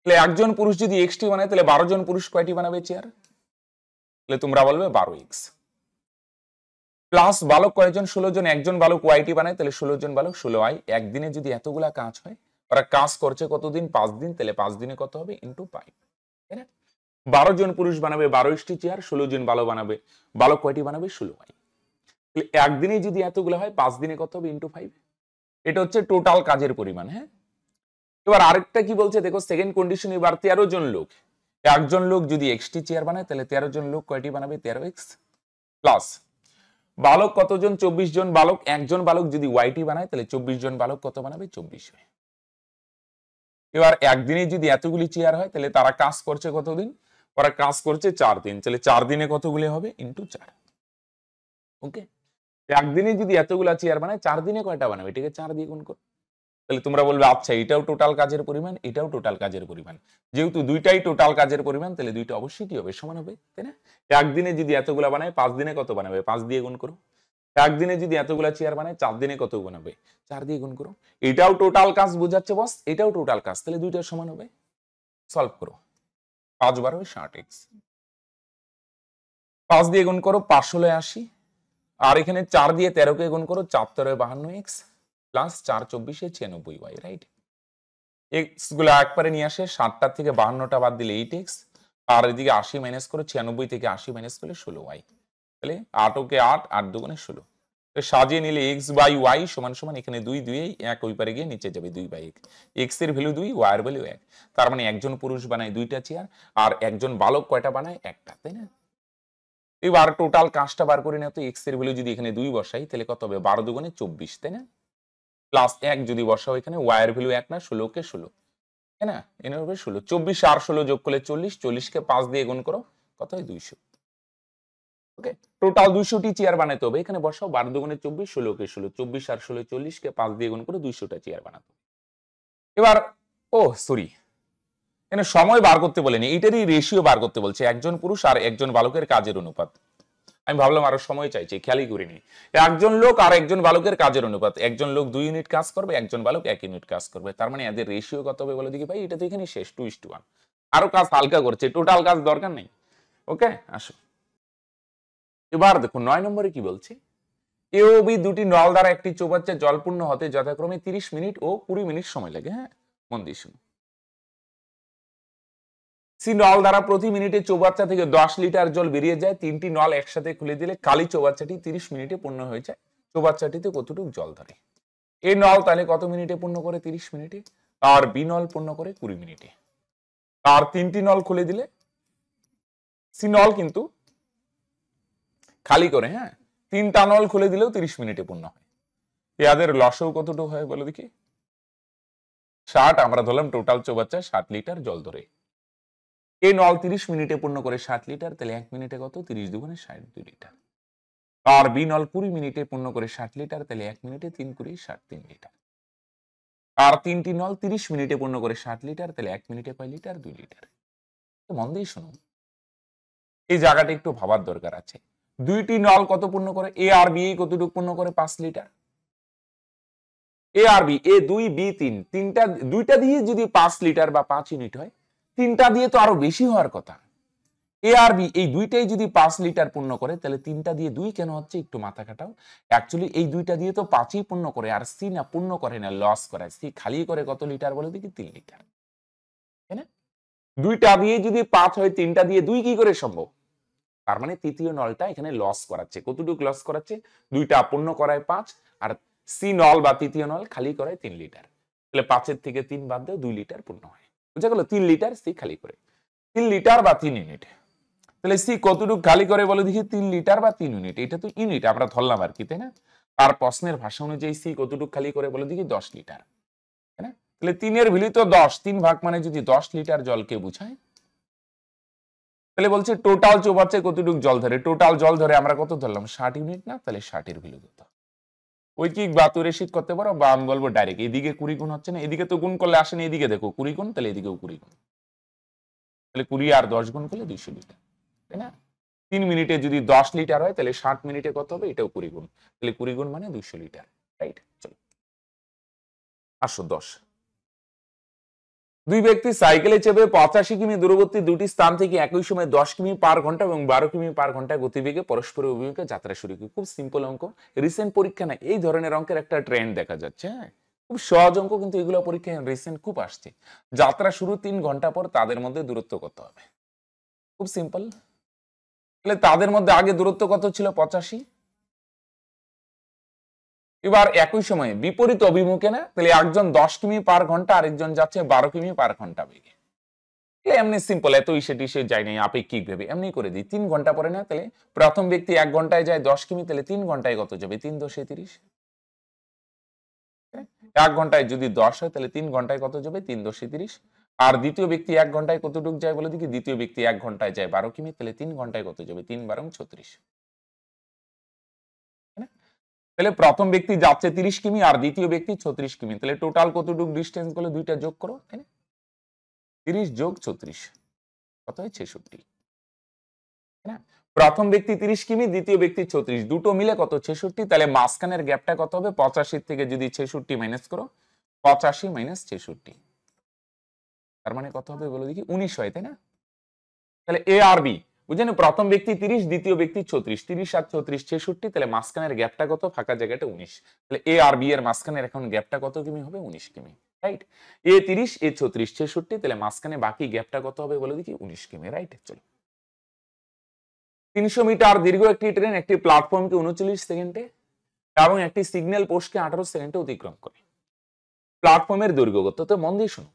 তাহলে একজন পুরুষ যদি এক্সটি বানায় তাহলে বারো জন পুরুষ কয়টি বানাবে চেয়ার তাহলে তোমরা বলবে বারো এক্স প্লাস বালক কয়েকজন ষোলো জন একজন বালক ওয়াইটি বানায় তাহলে ষোলো জন বালক ষোলো আই একদিনে যদি এতগুলা কাজ হয় ওরা কাজ করছে কতদিন পাঁচ দিন তাহলে পাঁচ দিনে কত হবে ইন্টু পাই তাই না বারো জন পুরুষ বানাবে বারো ইস্টি চেয়ার ষোলো জন বালক বানাবে বালক কয়টি বানাবে ষোলো আই একদিনে যদি এতগুলো হয় পাঁচ দিনে কত হবে ইন্টু ফাইভ এটা হচ্ছে টোটাল কাজের পরিমাণ হ্যাঁ এবার আরেকটা কি বলছে দেখো সেকেন্ড কন্ডিশনে এবার তেরো জন লোক একজন লোক যদি এক্সটি চেয়ার বানায় তাহলে তেরো জন লোক কয়টি বানাবে তেরো এক্স প্লাস বালক কতজন চব্বিশ জন বালক একজন বালক যদি ওয়াইটি বানায় তাহলে চব্বিশ জন বালক কত বানাবে চব্বিশ হয় এবার একদিনে যদি এতগুলি চেয়ার হয় তাহলে তারা কাজ করছে কতদিন ওরা কাজ করছে চার দিন তাহলে চার দিনে কতগুলি হবে ইন্টু চার ওকে একদিনে যদি এতগুলা চেয়ার বানায় চার দিনে কয়টা বানাবে এটাকে চার দিয়ে গুণ করো তাহলে তোমরা বলবে আচ্ছা এটাও টোটাল কাজের পরিমাণ এটাও টোটাল কাজের পরিমাণ যেহেতু দুইটাই টোটাল কাজের পরিমাণ তাহলে দুইটা অবশ্যই কি হবে সমান হবে তাই না একদিনে যদি এতগুলো বানায় পাঁচ দিনে কত বানাবে পাঁচ দিয়ে গুণ করো একদিনে যদি এতগুলো চেয়ার বানায় চার দিনে কত বানাবে চার দিয়ে গুণ করো এটাও টোটাল কাজ বোঝাচ্ছে বস এটাও টোটাল কাজ তাহলে দুইটা সমান হবে সলভ করো পাঁচ বারো ষাট এক্স পাঁচ দিয়ে গুণ করো পাঁচ ষোলো আশি আর এখানে চার দিয়ে তেরোকে গুণ করো চার তেরো বাহান্ন এক্স প্লাস চার চব্বিশে ছিয়ানব্বই ওয়াই রাইট এক্সগুলো একবারে নিয়ে আসে সাতটা থেকে বাহান্নটা বাদ দিলে এইট এক্স আর এদিকে আশি মাইনাস করে ছিয়ানব্বই থেকে আশি মাইনাস করলে ষোলো ওয়াই তাহলে আটকে আট আট দুগুণে ষোলো সাজিয়ে নিলে এক্স বাই ওয়াই সমান সমান এখানে দুই দুই এক ওই পারে গিয়ে নিচে যাবে দুই বাই এক এক্স এর ভ্যালু দুই ওয়াই এর ভ্যালু এক তার মানে একজন পুরুষ বানায় দুইটা চেয়ার আর একজন বালক কয়টা বানায় একটা তাই না এবার টোটাল কাজটা বার করে নেওয়া তো এক্স এর ভ্যালু যদি এখানে দুই বসাই তাহলে কত হবে বারো দুগুণে চব্বিশ তাই না প্লাস এক যদি বসাও এখানে ওয়াই এর ভ্যালু এক না ষোলোকে ষোলো তাই না এনে হবে ষোলো চব্বিশ আর ষোলো যোগ করলে চল্লিশ চল্লিশকে পাঁচ দিয়ে গুণ করো কত হয় দুইশো ওকে টোটাল দুইশোটি চেয়ার বানাতে হবে এখানে বসাও বারো দুগুণে চব্বিশ ষোলোকে ষোলো চব্বিশ আর ষোলো চল্লিশকে পাঁচ দিয়ে গুণ করে দুইশোটা চেয়ার বানাতে এবার ও সরি এখানে সময় বার করতে বলেনি এইটারই রেশিও বার করতে বলছে একজন পুরুষ আর একজন বালকের কাজের অনুপাত আমি ভাবলাম আরো সময় চাইছি খেয়ালই করিনি একজন লোক আর একজন বালকের কাজের অনুপাত একজন লোক দুই ইউনিট কাজ করবে একজন বালক এক ইউনিট কাজ করবে তার মানে এদের রেশিও কত হবে বলে দেখি ভাই এটা তো এখানে শেষ টু ইস টু ওয়ান আরো কাজ হালকা করছে টোটাল কাজ দরকার নেই ওকে আসো এবার দেখুন নয় নম্বরে কি বলছি এওবি দুটি নল দ্বারা একটি চৌবাচ্চা জলপূর্ণ হতে যথাক্রমে তিরিশ মিনিট ও কুড়ি মিনিট সময় লাগে হ্যাঁ মন দিয়ে শুনুন সি নল দ্বারা প্রতি মিনিটে চৌবাচ্চা থেকে দশ লিটার জল বেরিয়ে যায় তিনটি নল একসাথে খুলে দিলে কালি চৌবাচ্চাটি তিরিশ মিনিটে পূর্ণ হয়ে যায় চৌবাচ্চাটিতে কতটুকু জল ধরে এ নল তাহলে কত মিনিটে পূর্ণ করে তিরিশ মিনিটে আর বি নল পূর্ণ করে কুড়ি মিনিটে আর তিনটি নল খুলে দিলে সি নল কিন্তু খালি করে হ্যাঁ তিনটা নল খুলে দিলেও তিরিশ মিনিটে পূর্ণ হয় পেঁয়াজের লসও কতটুকু হয় বলো দেখি ষাট আমরা ধরলাম টোটাল চৌবাচ্চায় ষাট লিটার জল ধরে এই নল তিরিশ মিনিটে পূর্ণ করে ষাট লিটার তাহলে এক মিনিটে কত তিরিশ দুগুণে ষাট দুই লিটার আর বি নল কুড়ি মিনিটে পূর্ণ করে ষাট লিটার তাহলে এক মিনিটে তিন কুড়ি ষাট তিন লিটার আর তিনটি নল তিরিশ মিনিটে পূর্ণ করে ষাট লিটার তাহলে এক মিনিটে পাই লিটার দুই লিটার মন দিয়ে শুনুন এই জায়গাটা একটু ভাবার দরকার আছে দুইটি নল কত পূর্ণ করে এ আর বি কতটুকু পূর্ণ করে পাঁচ litre A R B A দুই বি তিন তিনটা দুইটা দিয়ে যদি পাঁচ লিটার বা পাঁচ ইউনিট হয় তিনটা দিয়ে তো আরো বেশি হওয়ার কথা এ আর বি এই দুইটাই যদি পাঁচ লিটার পূর্ণ করে তাহলে তিনটা দিয়ে দুই কেন হচ্ছে একটু মাথা কাটাও অ্যাকচুয়ালি এই দুইটা দিয়ে তো পাঁচই পূর্ণ করে আর সি না পূর্ণ করে না লস করে সি খালি করে কত লিটার বলে দেখি তিন লিটার দুইটা দিয়ে যদি পাঁচ হয় তিনটা দিয়ে দুই কি করে সম্ভব তার মানে তৃতীয় নলটা এখানে লস করাচ্ছে কতটুকু লস করাচ্ছে দুইটা পূর্ণ করায় পাঁচ আর সি নল বা তৃতীয় নল খালি করায় তিন লিটার তাহলে পাঁচের থেকে তিন বাদ দিয়ে দুই লিটার পূর্ণ হয় বোঝা গেল তিন লিটার সি খালি করে তিন লিটার বা তিন ইউনিট তাহলে সি কতটুকু খালি করে বলে দেখি তিন লিটার বা তিন ইউনিট এটা তো ইউনিট আমরা ধরলাম আর কি তাই না আর প্রশ্নের ভাষা অনুযায়ী সি কতটুকু খালি করে দেখি দশ লিটার তাই না তাহলে তিনের ভিলি তো দশ তিন ভাগ মানে যদি দশ লিটার জলকে বুঝায় তাহলে বলছে টোটাল চৌবাচ্চায় কতটুকু জল ধরে টোটাল জল ধরে আমরা কত ধরলাম ষাট ইউনিট না তাহলে ষাটের ভিলু কত ওই কি বাতুরে শীত করতে পারো বা আমি বলবো ডাইরেক্ট এদিকে কুড়ি গুণ হচ্ছে না এদিকে তো গুণ করলে আসে না এদিকে দেখো কুড়ি গুণ তাহলে এদিকেও কুড়ি গুণ তাহলে কুড়ি আর দশ গুণ করলে দুইশো লিটার তাই না তিন মিনিটে যদি দশ লিটার হয় তাহলে ষাট মিনিটে কত হবে এটাও কুড়ি গুণ তাহলে কুড়ি গুণ মানে দুইশো লিটার রাইট চলো আসো দশ দুই ব্যক্তি সাইকেলে চেপে পঁচাশি কিমি দূরবর্তী দুটি স্থান থেকে একই সময় দশ কিমি পার ঘন্টা এবং বারো কিমি পার ঘন্টা গতিবেগে পরস্পরের অভিমুখে যাত্রা শুরু করে খুব সিম্পল অঙ্ক রিসেন্ট পরীক্ষা না এই ধরনের অঙ্কের একটা ট্রেন্ড দেখা যাচ্ছে হ্যাঁ খুব সহজ অঙ্ক কিন্তু এগুলো পরীক্ষায় রিসেন্ট খুব আসছে যাত্রা শুরু তিন ঘন্টা পর তাদের মধ্যে দূরত্ব কত হবে খুব সিম্পল তাহলে তাদের মধ্যে আগে দূরত্ব কত ছিল পঁচাশি এবার একই সময়ে বিপরীত অভিমুখে না তাহলে একজন দশ কিমি পার ঘন্টা আরেকজন যাচ্ছে বারো কিমি পার ঘন্টা বেগে এমনি সিম্পল এত ইসে টিসে যায় নাই আপেক্ষিক ভেবে এমনি করে দিই তিন ঘন্টা পরে না তাহলে প্রথম ব্যক্তি এক ঘন্টায় যায় দশ কিমি তাহলে তিন ঘন্টায় কত যাবে তিন দশে তিরিশ এক ঘন্টায় যদি দশ হয় তাহলে তিন ঘন্টায় কত যাবে তিন দশে তিরিশ আর দ্বিতীয় ব্যক্তি এক ঘন্টায় কতটুক যায় বলে দেখি দ্বিতীয় ব্যক্তি এক ঘন্টায় যায় বারো কিমি তাহলে তিন ঘন্টায় কত যাবে তিন বারং ছত্রিশ তাহলে প্রথম ব্যক্তি যাচ্ছে তিরিশ কিমি আর দ্বিতীয় ব্যক্তি ছত্রিশ কিমি তাহলে টোটাল কতটুক ডিস্টেন্স গুলো দুইটা যোগ করো এখানে তিরিশ যোগ ছত্রিশ কত হয় ছেষট্টি প্রথম ব্যক্তি তিরিশ কিমি দ্বিতীয় ব্যক্তি ছত্রিশ দুটো মিলে কত ছেষট্টি তাহলে মাঝখানের গ্যাপটা কত হবে পঁচাশি থেকে যদি ছেষট্টি মাইনাস করো পঁচাশি মাইনাস ছেষট্টি তার মানে কত হবে বলে দেখি উনিশ হয় তাই না তাহলে এ আর বি বুঝলেন প্রথম ব্যক্তি তিরিশ দ্বিতীয় ব্যক্তি ছত্রিশ তিরিশ আর ছত্রিশ ছেষট্টি তাহলে মাঝখানের গ্যাপটা কত ফাঁকা জায়গাটা উনিশ তাহলে এ আর বি এর মাঝখানের এখন গ্যাপটা কত কিমি হবে উনিশ কিমি রাইট এ তিরিশ এ ছত্রিশ ছেষট্টি তাহলে মাঝখানে বাকি গ্যাপটা কত হবে বলে দেখি উনিশ কিমি রাইট চলো তিনশো মিটার দীর্ঘ একটি ট্রেন একটি প্ল্যাটফর্মকে উনচল্লিশ সেকেন্ডে এবং একটি সিগন্যাল পোস্টকে আঠারো সেকেন্ডে অতিক্রম করে প্ল্যাটফর্মের দৈর্ঘ্য কত তো মন দিয়ে শুনো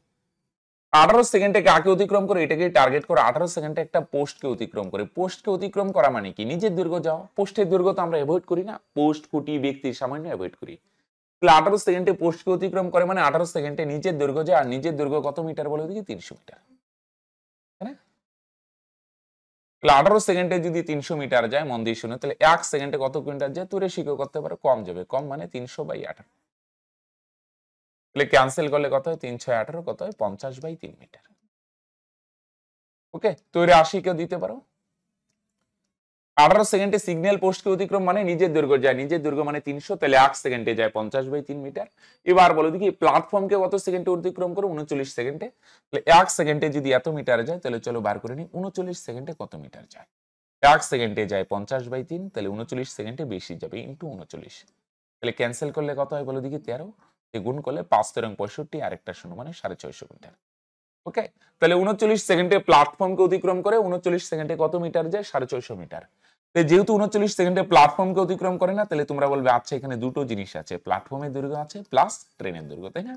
আঠারো সেকেন্ডে কাকে অতিক্রম করে এটাকে টার্গেট করে আঠারো সেকেন্ডে একটা পোস্টকে অতিক্রম করে পোস্টকে অতিক্রম করা মানে কি নিজের দুর্গ যাও পোস্টের দুর্গ তো আমরা অ্যাভয়েড করি না পোস্ট কুটি ব্যক্তি সামান্য অ্যাভয়েড করি তাহলে আঠারো সেকেন্ডে পোস্টকে অতিক্রম করে মানে আঠারো সেকেন্ডে নিজের দুর্গ যায় আর নিজের দুর্গ কত মিটার বলে দিকে তিনশো মিটার তাহলে আঠারো সেকেন্ডে যদি তিনশো মিটার যায় মন্দির শুনে তাহলে এক সেকেন্ডে কত কিলোমিটার যায় তুরে রেশিও করতে পারে কম যাবে কম মানে তিনশো বাই আঠারো তাহলে ক্যান্সেল করলে কত হয় তিন ছয় আঠারো কত হয় পঞ্চাশ বাই তিন মিটার ওকে তো এর আশি কেউ দিতে পারো আঠারো সেকেন্ডে সিগন্যাল পোস্টকে অতিক্রম মানে নিজের দুর্গ যায় নিজের দুর্গ মানে তিনশো তাহলে এক সেকেন্ডে যায় পঞ্চাশ বাই তিন মিটার এবার বলো দেখি প্ল্যাটফর্মকে কত সেকেন্ডে অতিক্রম করো উনচল্লিশ সেকেন্ডে তাহলে এক সেকেন্ডে যদি এত মিটার যায় তাহলে চলো বার করে নিই উনচল্লিশ সেকেন্ডে কত মিটার যায় এক সেকেন্ডে যায় পঞ্চাশ বাই তিন তাহলে উনচল্লিশ সেকেন্ডে বেশি যাবে ইন্টু উনচল্লিশ তাহলে ক্যান্সেল করলে কত হয় বলো দেখি তেরো গুণ করলে পাঁচ তেরং পঁয়ষট্টি আর একটা শূন্য মানে সাড়ে ছয়শো মিটার ওকে তাহলে উনচল্লিশ সেকেন্ডে প্ল্যাটফর্মকে অতিক্রম করে উনচল্লিশ সেকেন্ডে কত মিটার যায় সাড়ে ছয়শো মিটার যেহেতু উনচল্লিশ সেকেন্ডে প্ল্যাটফর্মকে অতিক্রম করে না তাহলে তোমরা বলবে আচ্ছা এখানে দুটো জিনিস আছে প্ল্যাটফর্মের দৈর্ঘ্য আছে প্লাস ট্রেনের দৈর্ঘ্য তাই না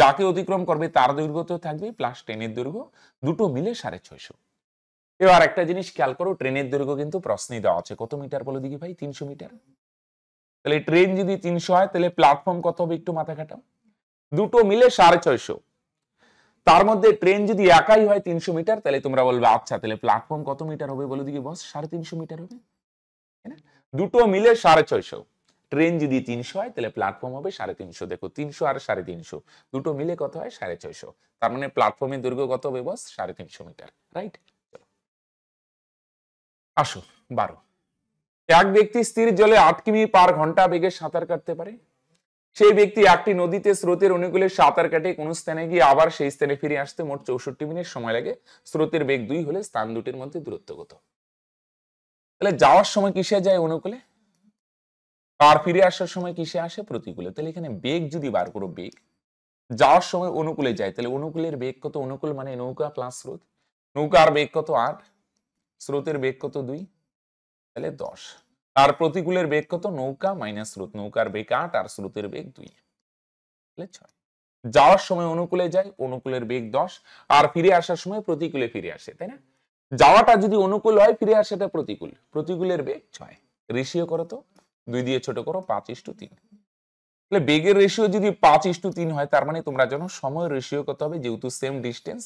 যাকে অতিক্রম করবে তার দৈর্ঘ্য তো থাকবে প্লাস ট্রেনের দৈর্ঘ্য দুটো মিলে সাড়ে ছয়শো এবার একটা জিনিস খেয়াল করো ট্রেনের দৈর্ঘ্য কিন্তু প্রশ্নে দেওয়া আছে কত মিটার বলো দিকে ভাই তিনশো মিটার তাহলে ট্রেন যদি তিনশো হয় তাহলে প্ল্যাটফর্ম কত হবে একটু মাথা খাটাও দুটো মিলে সাড়ে ছয়শো তার মধ্যে ট্রেন যদি একাই হয় তিনশো মিটার তাহলে তোমরা বলবে আচ্ছা তাহলে প্ল্যাটফর্ম কত মিটার হবে বলে দিকে বস সাড়ে তিনশো মিটার হবে দুটো মিলে সাড়ে ছয়শো ট্রেন যদি তিনশো হয় তাহলে প্ল্যাটফর্ম হবে সাড়ে তিনশো দেখো তিনশো আর সাড়ে তিনশো দুটো মিলে কত হয় সাড়ে ছয়শো তার মানে প্ল্যাটফর্মের দৈর্ঘ্য কত হবে বস সাড়ে তিনশো মিটার রাইট আসো বারো এক ব্যক্তি স্থির জলে আট কিমি পার ঘন্টা বেগে সাঁতার কাটতে পারে সেই ব্যক্তি একটি নদীতে স্রোতের অনুকূলে সাঁতার কাটে কোনো স্থানে গিয়ে আবার সেই স্থানে ফিরে আসতে মোট চৌষট্টি মিনিট সময় লাগে স্রোতের বেগ দুই হলে স্থান দুটির মধ্যে দূরত্ব কত তাহলে যাওয়ার সময় কিসে যায় অনুকূলে আর ফিরে আসার সময় কিসে আসে প্রতিকূলে তাহলে এখানে বেগ যদি বার করো বেগ যাওয়ার সময় অনুকূলে যায় তাহলে অনুকূলের বেগ কত অনুকূল মানে নৌকা প্লাস স্রোত নৌকার বেগ কত আট স্রোতের বেগ কত দুই তাহলে দশ তার প্রতিকূলের বেগ কত নৌকা মাইনাস স্রোত নৌকার বেগ আট আর স্রোতের বেগ দুই তাহলে ছয় যাওয়ার সময় অনুকূলে যায় অনুকূলের বেগ দশ আর ফিরে আসার সময় প্রতিকূলে ফিরে আসে তাই না যাওয়াটা যদি অনুকূল হয় ফিরে আসাটা প্রতিকূল প্রতিকূলের বেগ ছয় রেশিও করো তো দুই দিয়ে ছোট করো পাঁচ ইস্টু তিন তাহলে বেগের রেশিও যদি পাঁচ ইস্টু তিন হয় তার মানে তোমরা জানো সময় রেশিও কত হবে যেহেতু সেম ডিস্টেন্স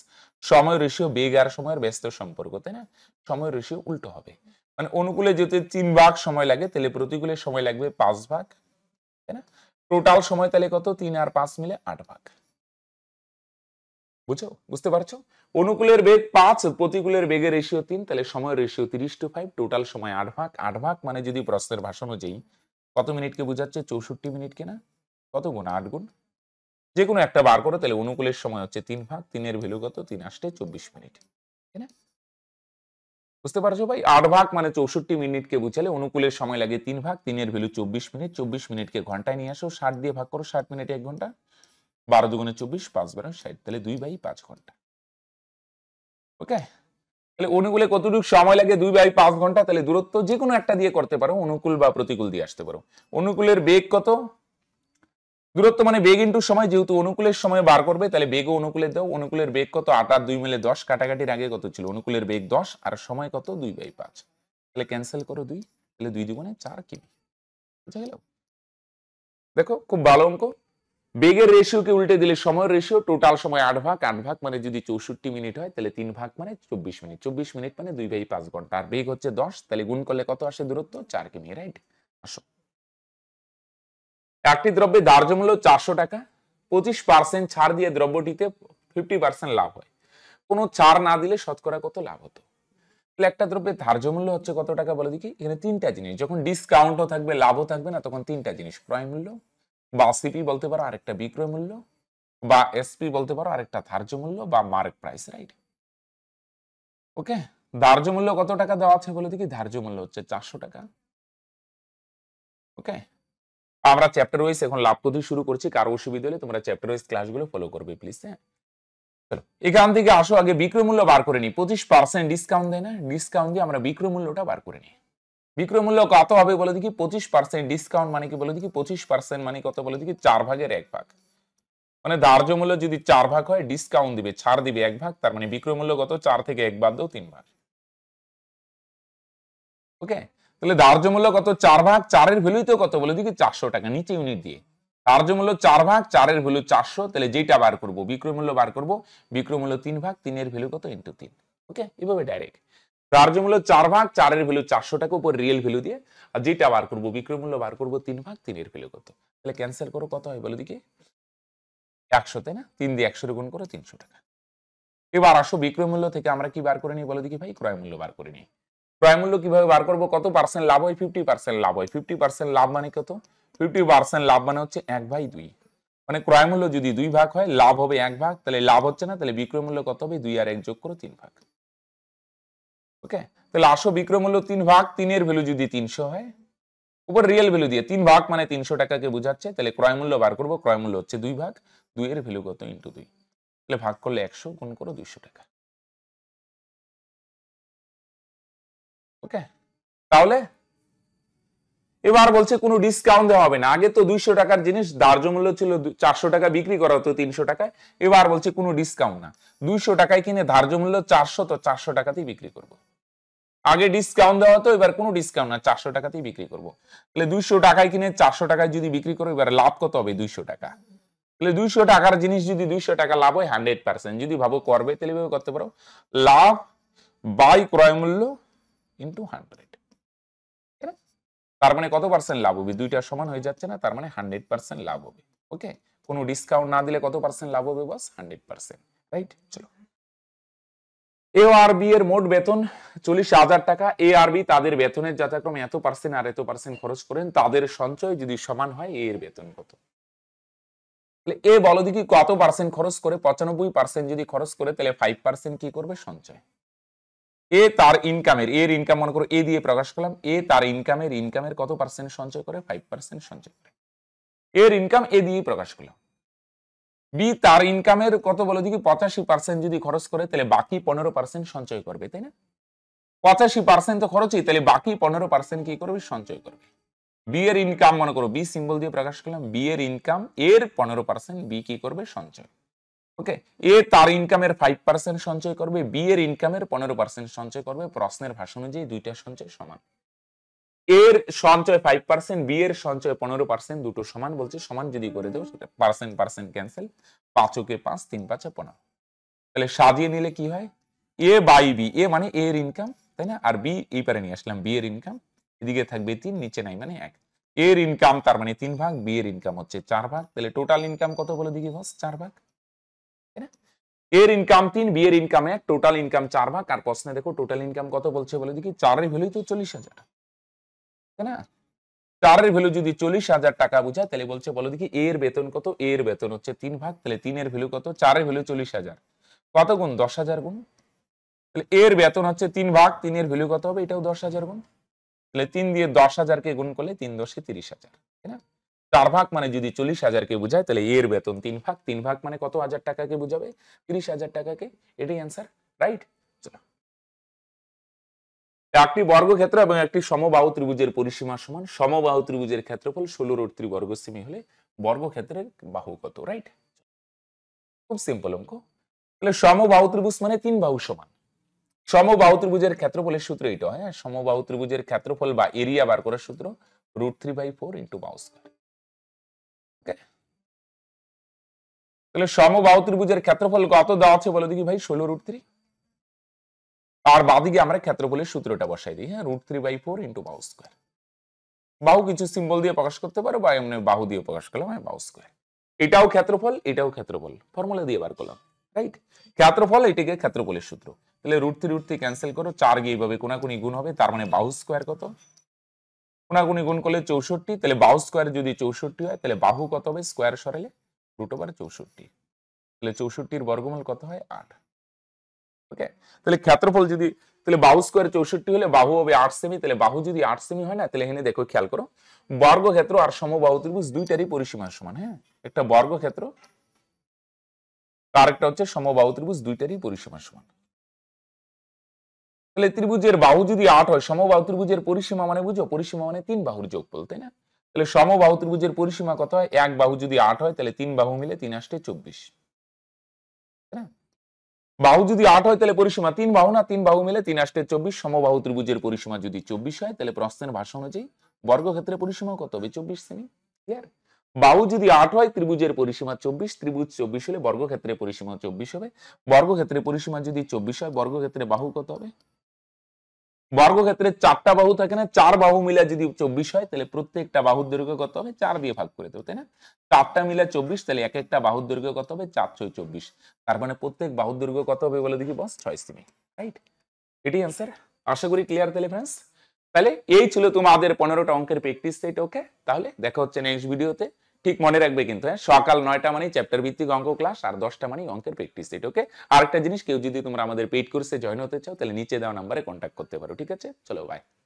সময় রেশিও বেগ আর সময়ের ব্যস্ত সম্পর্ক তাই না সময় রেশিও উল্টো হবে মানে অনুকূলে যেতে তিন ভাগ সময় লাগে তাহলে প্রতিকূলে সময় লাগবে পাঁচ ভাগ তাই না টোটাল সময় তাহলে কত তিন আর পাঁচ মিলে আট ভাগ বুঝো বুঝতে পারছো অনুকূলের বেগ পাঁচ প্রতিকূলের বেগের রেশিও তিন তাহলে সময় রেশিও তিরিশ টু ফাইভ টোটাল সময় আট ভাগ আট ভাগ মানে যদি প্রশ্নের ভাষণ অনুযায়ী কত মিনিটকে বোঝাচ্ছে চৌষট্টি মিনিটকে না কত গুণ আট গুণ যে কোনো একটা বার করো তাহলে অনুকূলের সময় হচ্ছে তিন ভাগ তিনের ভ্যালু কত তিন আসতে চব্বিশ মিনিট তাই না বুঝতে পারছো ভাই আট ভাগ মানে চৌষট্টি মিনিটকে বুঝালে অনুকূলের সময় লাগে তিন ভাগ তিনের ভ্যালু চব্বিশ মিনিট চব্বিশ মিনিটকে ঘন্টায় নিয়ে আসো ষাট দিয়ে ভাগ করো ষাট মিনিট এক ঘন্টা বারো দুগুণে চব্বিশ পাঁচ বারো ষাট তাহলে দুই বাই পাঁচ ঘন্টা ওকে তাহলে অনুকূলে কতটুকু সময় লাগে দুই বাই পাঁচ ঘন্টা তাহলে দূরত্ব যে কোনো একটা দিয়ে করতে পারো অনুকূল বা প্রতিকূল দিয়ে আসতে পারো অনুকূলের বেগ কত দূরত্ব মানে বেগ ইন্টু সময় যেহেতু অনুকূলের সময় বার করবে তাহলে বেগ অনুকূলের দাও অনুকূলের বেগ কত আট আর দুই মিলে দশ কাটাকাটির আগে কত ছিল অনুকূলের বেগ দশ আর সময় কত দুই বাই পাঁচ তাহলে ক্যান্সেল করো দুই তাহলে দুই দুগুণে চার কিমি বুঝা গেল দেখো খুব ভালো অঙ্ক বেগের রেশিওকে উল্টে দিলে সময়ের রেশিও টোটাল সময় আট ভাগ আট ভাগ মানে যদি চৌষট্টি মিনিট হয় তাহলে তিন ভাগ মানে চব্বিশ মিনিট চব্বিশ মিনিট মানে দুই বাই পাঁচ ঘন্টা আর বেগ হচ্ছে দশ তাহলে গুণ করলে কত আসে দূরত্ব চার কিমি রাইট আসো একটি দ্রব্যে দার্য মূল্য চারশো টাকা পঁচিশ পার্সেন্ট ছাড় দিয়ে দ্রব্যটিতে ফিফটি পার্সেন্ট লাভ হয় কোনো ছাড় না দিলে শতকরা কত লাভ হতো তাহলে একটা দ্রব্যের ধার্য মূল্য হচ্ছে কত টাকা বলে দেখি এখানে তিনটা জিনিস যখন ডিসকাউন্টও থাকবে লাভও থাকবে না তখন তিনটা জিনিস ক্রয় মূল্য বা সিপি বলতে পারো আরেকটা বিক্রয় মূল্য বা এসপি বলতে পারো আরেকটা ধার্য মূল্য বা মার্ক প্রাইস রাইট ওকে ধার্য মূল্য কত টাকা দেওয়া আছে বলে দেখি ধার্য মূল্য হচ্ছে চারশো টাকা ওকে আমরা চ্যাপ্টার ওয়াইজ এখন লাভ করতে শুরু করছি কারো অসুবিধা হলে তোমরা চ্যাপ্টার ওয়াইজ ক্লাসগুলো ফলো করবে প্লিজ হ্যাঁ এখান থেকে আসো আগে বিক্রয় মূল্য বার করে নিই পঁচিশ পার্সেন্ট ডিসকাউন্ট দেয় না ডিসকাউন্ট দিয়ে আমরা বিক্রয় মূল্যটা বার করে নিই বিক্রয় মূল্য কত হবে বলে দেখি পঁচিশ পার্সেন্ট ডিসকাউন্ট মানে কি বলে দেখি পঁচিশ পার্সেন্ট মানে কত বলে দেখি চার ভাগের এক ভাগ মানে ধার্য মূল্য যদি চার ভাগ হয় ডিসকাউন্ট দিবে ছাড় দিবে এক ভাগ তার মানে বিক্রয় মূল্য কত চার থেকে এক বাদ দেও তিন ভাগ ওকে তাহলে ধার্য মূল্য কত চার ভাগ চারের তো কত বলে দিকে চারশো টাকা নিচে ইউনিট দিয়ে ধার্য মূল্য চার ভাগ চারের ভ্যালু চারশো তাহলে যেটা বার করবো বিক্রয় মূল্য বার করবো বিক্রয় মূল্য তিন ভাগ তিনের ভ্যালু কত ইন্টু তিন ওকে এভাবে ডাইরেক্ট মূল্য চার ভাগ চারের ভ্যালু চারশো টাকা উপর রিয়েল ভ্যালু দিয়ে আর যেটা বার করবো বিক্রয় মূল্য বার করবো তিন ভাগ তিনের ভ্যালু কত তাহলে ক্যান্সেল করো কত হয় বলে দিকে একশো তাই না তিন দিয়ে একশো গুণ করো তিনশো টাকা এবার আসো বিক্রয় মূল্য থেকে আমরা কি বার করে নিই বলে দিকে ভাই ক্রয় মূল্য বার করে নিই ক্রয় মূল্য কিভাবে বার করবো কত পার্সেন্ট লাভ হয় ফিফটি পার্সেন্ট লাভ হয় ফিফটি পার্সেন্ট লাভ মানে কত ফিফটি পার্সেন্ট লাভ মানে হচ্ছে এক ভাই দুই মানে ক্রয় মূল্য যদি দুই ভাগ হয় লাভ হবে এক ভাগ তাহলে লাভ হচ্ছে না তাহলে বিক্রয় মূল্য কত হবে দুই আর এক যোগ করো তিন ভাগ ওকে তাহলে আসো বিক্রয় মূল্য তিন ভাগ তিনের ভ্যালু যদি তিনশো হয় উপর রিয়েল ভ্যালু দিয়ে তিন ভাগ মানে তিনশো টাকাকে বোঝাচ্ছে তাহলে ক্রয় মূল্য বার করবো ক্রয় মূল্য হচ্ছে দুই ভাগ দুইয়ের ভ্যালু কত ইন্টু দুই তাহলে ভাগ করলে একশো গুণ করো দুইশো টাকা ওকে তাহলে এবার বলছে কোনো ডিসকাউন্ট দেওয়া হবে না আগে তো দুইশো টাকার জিনিস দার্য মূল্য ছিল চারশো টাকা বিক্রি করা হতো তিনশো টাকায় এবার বলছে কোনো ডিসকাউন্ট না দুইশো টাকায় কিনে ধার্য মূল্য চারশো তো চারশো টাকাতেই বিক্রি করব। আগে ডিসকাউন্ট দেওয়া হতো এবার কোনো ডিসকাউন্ট না চারশো টাকাতেই বিক্রি করব। তাহলে দুইশো টাকায় কিনে চারশো টাকায় যদি বিক্রি করো এবার লাভ কত হবে দুইশো টাকা তাহলে দুইশো টাকার জিনিস যদি দুইশো টাকা লাভ হয় হান্ড্রেড পার্সেন্ট যদি ভাবো করবে তাহলে করতে পারো লাভ বাই ক্রয় মূল্য ইন্টু হান্ড্রেড তার মানে কত পার্সেন্ট লাভ হবে দুইটা সমান হয়ে যাচ্ছে না তার মানে হান্ড্রেড পার্সেন্ট লাভ হবে ওকে কোনো ডিসকাউন্ট না দিলে কত পার্সেন্ট লাভ হবে বস হান্ড্রেড পার্সেন্ট রাইট চলো এ আর বি এর মোট বেতন চল্লিশ হাজার টাকা এ আর বি তাদের বেতনের যথাক্রমে এত পার্সেন্ট আর এত পার্সেন্ট খরচ করেন তাদের সঞ্চয় যদি সমান হয় এ এর বেতন কত এ বলো দেখি কত পার্সেন্ট খরচ করে পঁচানব্বই পার্সেন্ট যদি খরচ করে তাহলে ফাইভ পার্সেন্ট কি করবে সঞ্চয় এ তার ইনকামের এর ইনকাম মনে করো এ দিয়ে প্রকাশ করলাম এ তার ইনকামের ইনকামের কত পার্সেন্ট সঞ্চয় করে ফাইভ পার্সেন্ট সঞ্চয় করে এর ইনকাম এ দিয়ে প্রকাশ করলাম বি তার ইনকামের কত বলো দেখি পঁচাশি পার্সেন্ট যদি খরচ করে তাহলে বাকি পনেরো পার্সেন্ট সঞ্চয় করবে তাই না পঁচাশি পার্সেন্ট তো খরচই তাহলে বাকি পনেরো পার্সেন্ট কি করবে সঞ্চয় করবে বি এর ইনকাম মনে করো বি সিম্বল দিয়ে প্রকাশ করলাম বি এর ইনকাম এর পনেরো পার্সেন্ট বি কি করবে সঞ্চয় ওকে এ তার ইনকামের ফাইভ পার্সেন্ট সঞ্চয় করবে বি এর ইনকামের পনেরো পার্সেন্ট সঞ্চয় করবে প্রশ্নের ভাষা অনুযায়ী দুইটা সঞ্চয় সমান এর সঞ্চয় ফাইভ পার্সেন্ট বি এর সঞ্চয় পনেরো পার্সেন্ট দুটো সমান বলছে সমান যদি করে দেবো সেটা পার্সেন্ট পার্সেন্ট ক্যান্সেল পাঁচকে পাঁচ তিন পাঁচে পনেরো তাহলে সাজিয়ে নিলে কি হয় এ বাই বি এ মানে এ এর ইনকাম তাই না আর বি এই পারে নিয়ে আসলাম বি এর ইনকাম এদিকে থাকবে তিন নিচে নাই মানে এক এর ইনকাম তার মানে তিন ভাগ বি এর ইনকাম হচ্ছে চার ভাগ তাহলে টোটাল ইনকাম কত বলে দিকে বস চার ভাগ এর ইনকাম তিন বি এর ইনকাম এক টোটাল ইনকাম চার ভাগ আর প্রশ্নে দেখো টোটাল ইনকাম কত বলছে বলে দেখি চারের ভ্যালু তো চল্লিশ হাজার তাই না চারের ভ্যালু যদি চল্লিশ হাজার টাকা বুঝায় তাহলে বলছে বলো দেখি এর বেতন কত এর বেতন হচ্ছে তিন ভাগ তাহলে তিনের ভ্যালু কত চারের ভ্যালু চল্লিশ হাজার কত গুণ দশ হাজার গুণ তাহলে এর বেতন হচ্ছে তিন ভাগ তিনের ভ্যালু কত হবে এটাও দশ হাজার গুণ তাহলে তিন দিয়ে দশ হাজারকে গুণ করলে তিন দশে তিরিশ হাজার তাই না চার ভাগ মানে যদি চল্লিশ হাজারকে বুঝায় তাহলে এর বেতন তিন ভাগ তিন ভাগ মানে কত হাজার টাকাকে বুঝাবে তিরিশ হাজার টাকাকে এটাই অ্যান্সার রাইট একটি বর্গক্ষেত্র এবং একটি সমবাহু ত্রিভুজের পরিসীমা সমান সমবাহু ত্রিভুজের ক্ষেত্রফল রোড ত্রিবর্গ বর্গসীমি হলে বর্গক্ষেত্রের বাহু কত রাইট খুব সিম্পল অঙ্ক তাহলে সমবাহু ত্রিভুজ মানে তিন বাহু সমান সমবাহু ত্রিভুজের ক্ষেত্রফলের সূত্র এটা হয় হ্যাঁ? সমবাহু ত্রিভুজের ক্ষেত্রফল বা এরিয়া বার করার সূত্র root three by four into বাউ স্কোয়ার তাহলে বাহু ত্রিভুজের ক্ষেত্রফল কত দেওয়া আছে বলে দেখি ভাই ষোলো রুট থ্রি আর বাদিকে আমরা ক্ষেত্রফলের সূত্রটা বসাই দিই হ্যাঁ root three by four into বাহু স্কোয়ার বাহু কিছু সিম্বল দিয়ে প্রকাশ করতে পারো বা এমনি বাহু দিয়ে প্রকাশ করলাম হ্যাঁ বাহু স্কোয়ার এটাও ক্ষেত্রফল এটাও ক্ষেত্রফল ফর্মুলা দিয়ে বার করলাম রাইট ক্ষেত্রফল এটিকে ক্ষেত্রফলের সূত্র তাহলে root three root three cancel করো চার গিয়ে এইভাবে কোনাকুনি গুণ হবে তার মানে বাহু স্কোয়ার কত কোনাকুনি গুণ করলে চৌষট্টি তাহলে বাহু স্কোয়ার যদি চৌষট্টি হয় তাহলে বাহু কত হবে স্কোয়ার সরালে রুট ওভার চৌষট্টি তাহলে চৌষট্টির বর্গমূল কত হয় আট ওকে তাহলে ক্ষেত্রফল যদি তাহলে বাহু স্কোয়ার চৌষট্টি হলে বাহু হবে আট সেমি তাহলে বাহু যদি আট সেমি হয় না তাহলে এখানে দেখো খেয়াল করো বর্গক্ষেত্র আর সমবাহু ত্রিভুজ দুইটারই পরিসীমার সমান হ্যাঁ একটা বর্গক্ষেত্র আর একটা হচ্ছে সমবাহু ত্রিভুজ দুইটারই পরিসীমার সমান তাহলে ত্রিভুজের বাহু যদি আট হয় সমবাহু ত্রিভুজের পরিসীমা মানে বুঝো পরিসীমা মানে তিন বাহুর যোগফল তাই না তাহলে সমবাহু ত্রিভুজের পরিসীমা কত হয় এক বাহু যদি আট হয় তাহলে তিন বাহু মিলে তিন আষ্টে চব্বিশ বাহু যদি আট হয় তাহলে পরিসীমা তিন বাহু না তিন বাহু মিলে তিন আষ্টে চব্বিশ সমবাহু ত্রিভুজের পরিসীমা যদি চব্বিশ হয় তাহলে প্রশ্নের ভাষা অনুযায়ী বর্গক্ষেত্রের পরিসীমা কত হবে চব্বিশ সেমি ক্লিয়ার বাহু যদি আট হয় ত্রিভুজের পরিসীমা চব্বিশ ত্রিভুজ চব্বিশ হলে বর্গক্ষেত্রের পরিসীমা চব্বিশ হবে বর্গক্ষেত্রের পরিসীমা যদি চব্বিশ হয় বর্গক্ষেত্রে বাহু কত হবে বর্গক্ষেত্রে চারটা বাহু থাকে না চার বাহু মিলা যদি চব্বিশ হয় তাহলে প্রত্যেকটা বাহুর দৈর্ঘ্য কত হবে চার দিয়ে ভাগ করে দেবো তাই না চারটা মিলা চব্বিশ তাহলে এক একটা বাহুর দৈর্ঘ্য কত হবে চার ছয় চব্বিশ তার মানে প্রত্যেক বাহুর দৈর্ঘ্য কত হবে বলে দেখি বস ছয় সেমি রাইট এটি অ্যান্সার আশা করি ক্লিয়ার তাহলে ফ্রেন্ডস তাহলে এই ছিল তোমাদের পনেরোটা অঙ্কের প্র্যাকটিস সেট ওকে তাহলে দেখা হচ্ছে নেক্সট ভিডিওতে ঠিক মনে রাখবে কিন্তু হ্যাঁ সকাল নয়টা মানে চ্যাপ্টার ভিত্তিক অঙ্ক ক্লাস আর দশটা মানে অঙ্কের প্র্যাকটিস সেট ওকে আরেকটা জিনিস কেউ যদি তোমরা আমাদের পেইড কোর্সে জয়েন হতে চাও তাহলে নিচে দেওয়া নাম্বারে কন্ট্যাক্ট করতে পারো ঠিক আছে চলো বাই